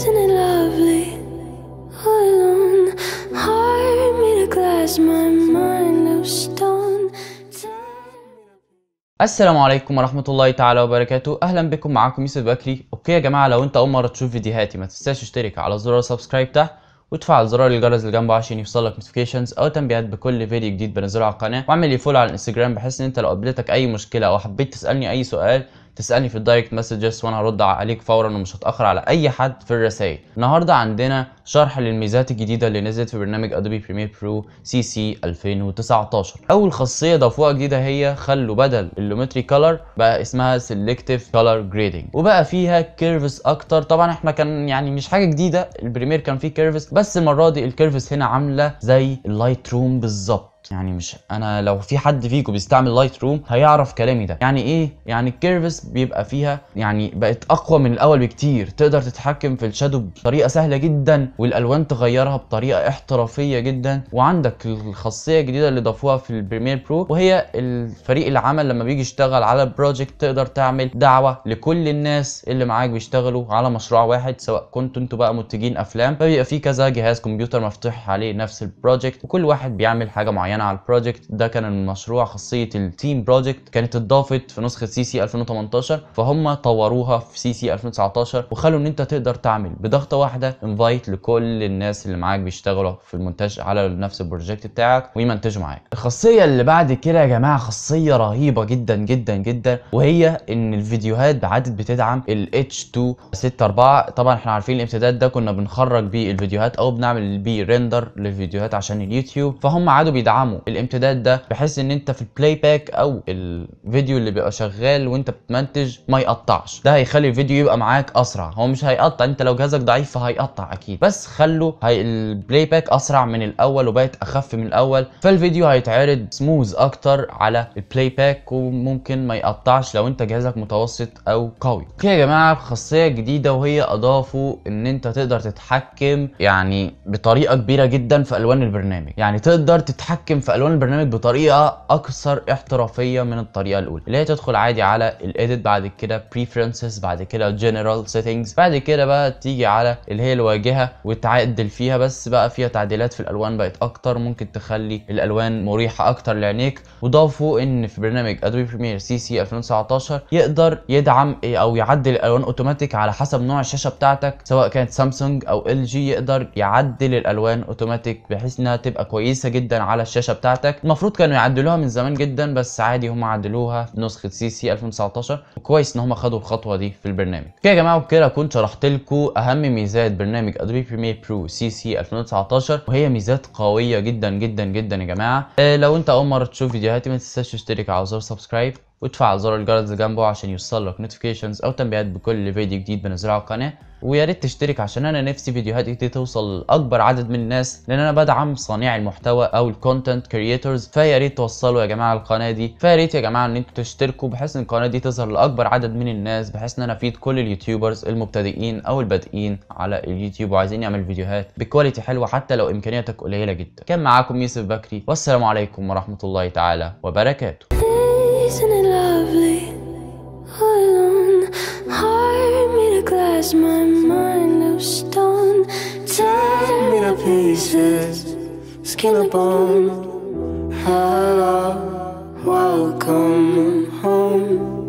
Isn't it lovely? alone, heart made of glass, my mind of stone. السلام عليكم ورحمة الله تعالى وبركاته أهلا بكم معاكم يوسف بكري أوكي يا جماعة لو أنت أول مرة تشوف فيديوهاتي ما تنساش تشترك على زرار سبسكرايب تحت وتفعل زرار الجرس اللي جنبه عشان يوصلك نوتيفيكيشنز او تنبيهات بكل فيديو جديد بنزله على القناه واعمل لي فولو على الانستجرام بحيث ان انت لو قابلتك اي مشكله او حبيت تسالني اي سؤال تسالني في الدايركت مسجز وانا هرد عليك فورا ومش هتاخر على اي حد في الرسائل النهارده عندنا شرح للميزات الجديدة اللي نزلت في برنامج ادوبي بريمير برو سي سي 2019 اول خاصية ضافوها جديدة هي خلوا بدل اللومتري كولر بقى اسمها سيلكتيف كولر جريدنج وبقى فيها كيرفز اكتر طبعا احنا كان يعني مش حاجة جديدة البريمير كان فيه كيرفز بس المرة دي الكيرفز هنا عاملة زي اللايت روم بالظبط يعني مش انا لو في حد فيكم بيستعمل لايت روم هيعرف كلامي ده يعني ايه يعني الكيرفس بيبقى فيها يعني بقت اقوى من الاول بكتير تقدر تتحكم في الشادو بطريقه سهله جدا والالوان تغيرها بطريقه احترافيه جدا وعندك الخاصيه الجديده اللي ضافوها في البريمير برو وهي الفريق العمل لما بيجي يشتغل على بروجكت تقدر تعمل دعوه لكل الناس اللي معاك بيشتغلوا على مشروع واحد سواء كنتوا انتوا بقى منتجين افلام فبيبقى في كذا جهاز كمبيوتر مفتوح عليه نفس البروجكت وكل واحد بيعمل حاجه معينه على البروجكت ده كان المشروع خاصيه التيم بروجكت كانت اتضافت في نسخه سي سي 2018 فهم طوروها في سي سي 2019 وخلوا ان انت تقدر تعمل بضغطه واحده انفايت كل الناس اللي معاك بيشتغلوا في المونتاج على نفس البروجكت بتاعك ويمنتجوا معاك الخاصيه اللي بعد كده يا جماعه خاصيه رهيبه جدا جدا جدا وهي ان الفيديوهات بعدت بتدعم ال H264 طبعا احنا عارفين الامتداد ده كنا بنخرج بيه الفيديوهات او بنعمل بيه ريندر للفيديوهات عشان اليوتيوب فهم عادوا بيدعموا الامتداد ده بحيث ان انت في البلاي باك او الفيديو اللي بيبقى شغال وانت بتمنتج ما يقطعش ده هيخلي الفيديو يبقى معاك اسرع هو مش هيقطع انت لو جهازك ضعيف فهيقطع اكيد بس بس خلوا هاي البلاي باك اسرع من الاول وبقت اخف من الاول فالفيديو هيتعرض سموز اكتر على البلاي باك وممكن ما يقطعش لو انت جهازك متوسط او قوي اوكي يا جماعه خاصيه جديده وهي اضافوا ان انت تقدر تتحكم يعني بطريقه كبيره جدا في الوان البرنامج يعني تقدر تتحكم في الوان البرنامج بطريقه اكثر احترافيه من الطريقه الاولى اللي هي تدخل عادي على الايديت بعد كده بريفرنسز بعد كده جنرال سيتنجز بعد كده بقى تيجي على اللي هي الواجهه وتعدل فيها بس بقى فيها تعديلات في الالوان بقت اكتر ممكن تخلي الالوان مريحه اكتر لعينيك وضافوا ان في برنامج ادوبي بريمير سي سي 2019 يقدر يدعم او يعدل الالوان اوتوماتيك على حسب نوع الشاشه بتاعتك سواء كانت سامسونج او ال جي يقدر يعدل الالوان اوتوماتيك بحيث انها تبقى كويسه جدا على الشاشه بتاعتك المفروض كانوا يعدلوها من زمان جدا بس عادي هم عدلوها في نسخه سي سي 2019 وكويس ان هم خدوا الخطوه دي في البرنامج كده يا جماعه وبكده اكون شرحت لكم اهم ميزات برنامج ادوبي بريمير برو سي سي 2019 وهي ميزات قويه جدا جدا جدا يا جماعه آه، لو انت اول مره تشوف فيديوهاتي ما تنساش تشترك على زر سبسكرايب وادفع على زر الجرس جنبه عشان يوصلك نوتيفيكيشنز او تنبيهات بكل فيديو جديد بنزله على القناه ويا ريت تشترك عشان انا نفسي فيديوهاتي دي توصل لاكبر عدد من الناس لان انا بدعم صانعي المحتوى او الكونتنت كريتورز فيا ريت توصلوا يا جماعه القناه دي فيا ريت يا جماعه ان انتوا تشتركوا بحيث ان القناه دي تظهر لاكبر عدد من الناس بحيث ان انا افيد كل اليوتيوبرز المبتدئين او البادئين على اليوتيوب وعايزين يعمل فيديوهات بكواليتي حلوه حتى لو امكانياتك قليله جدا كان معاكم يوسف بكري والسلام عليكم ورحمه الله تعالى وبركاته Isn't it lovely? All alone, heart made of glass, my mind of stone. Tear me to pieces, skin to bone. Hello, welcome home.